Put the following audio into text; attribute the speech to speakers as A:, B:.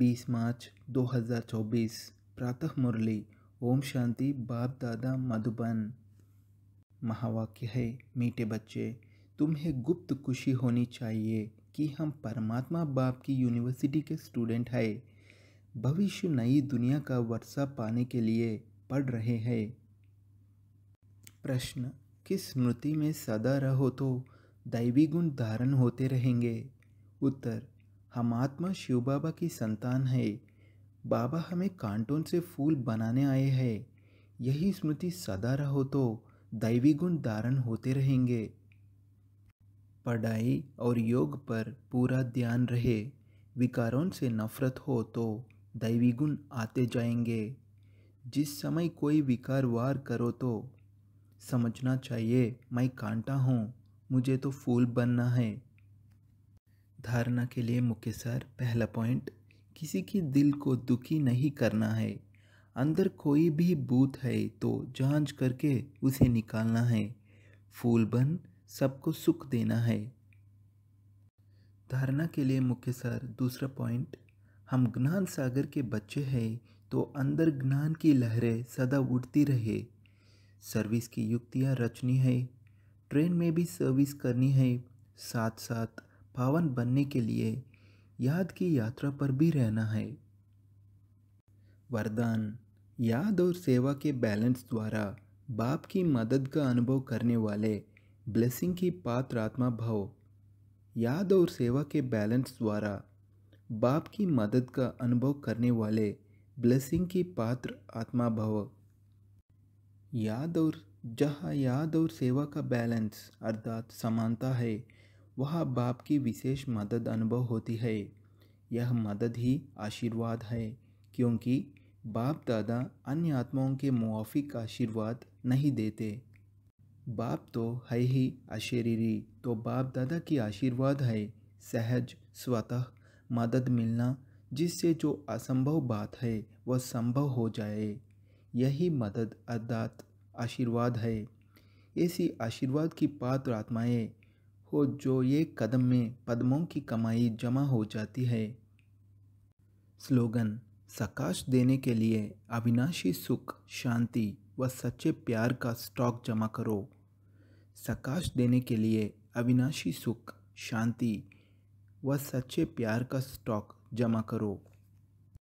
A: बीस मार्च 2024 प्रातः मुरली ओम शांति बाप दादा मधुबन महावाक्य है मीठे बच्चे तुम्हें गुप्त खुशी होनी चाहिए कि हम परमात्मा बाप की यूनिवर्सिटी के स्टूडेंट हैं भविष्य नई दुनिया का वर्षा पाने के लिए पढ़ रहे हैं प्रश्न किस स्मृति में सदा रहो तो दैवी गुण धारण होते रहेंगे उत्तर हम आत्मा शिव बाबा की संतान है बाबा हमें कांटों से फूल बनाने आए हैं यही स्मृति सदा रहो तो दैवी गुण धारण होते रहेंगे पढ़ाई और योग पर पूरा ध्यान रहे विकारों से नफरत हो तो दैवी गुण आते जाएंगे जिस समय कोई विकार वार करो तो समझना चाहिए मैं कांटा हूँ मुझे तो फूल बनना है धारणा के लिए मुख्य सर पहला पॉइंट किसी की दिल को दुखी नहीं करना है अंदर कोई भी बूथ है तो जांच करके उसे निकालना है फूल बन सबको सुख देना है धारणा के लिए मुख्य सर दूसरा पॉइंट हम ज्ञान सागर के बच्चे हैं तो अंदर ज्ञान की लहरें सदा उठती रहे सर्विस की युक्तियाँ रचनी है ट्रेन में भी सर्विस करनी है साथ साथ पावन बनने के लिए याद की यात्रा पर भी रहना है वरदान याद और सेवा के बैलेंस द्वारा बाप की मदद का अनुभव करने वाले ब्लेसिंग की पात्र आत्मा भव याद और सेवा के बैलेंस द्वारा बाप की मदद का अनुभव करने वाले ब्लेसिंग की पात्र आत्मा भव याद और जहाँ याद और सेवा का बैलेंस अर्थात समानता है वहाँ बाप की विशेष मदद अनुभव होती है यह मदद ही आशीर्वाद है क्योंकि बाप दादा अन्य आत्माओं के मुआफिक आशीर्वाद नहीं देते बाप तो है ही अशरीरी तो बाप दादा की आशीर्वाद है सहज स्वतः मदद मिलना जिससे जो असंभव बात है वह संभव हो जाए यही मदद अदात आशीर्वाद है ऐसी आशीर्वाद की पात्र आत्माएं को जो ये कदम में पद्मों की कमाई जमा हो जाती है स्लोगन सकाश देने के लिए अविनाशी सुख शांति व सच्चे प्यार का स्टॉक जमा करो सकाश देने के लिए अविनाशी सुख शांति व सच्चे प्यार का स्टॉक जमा करो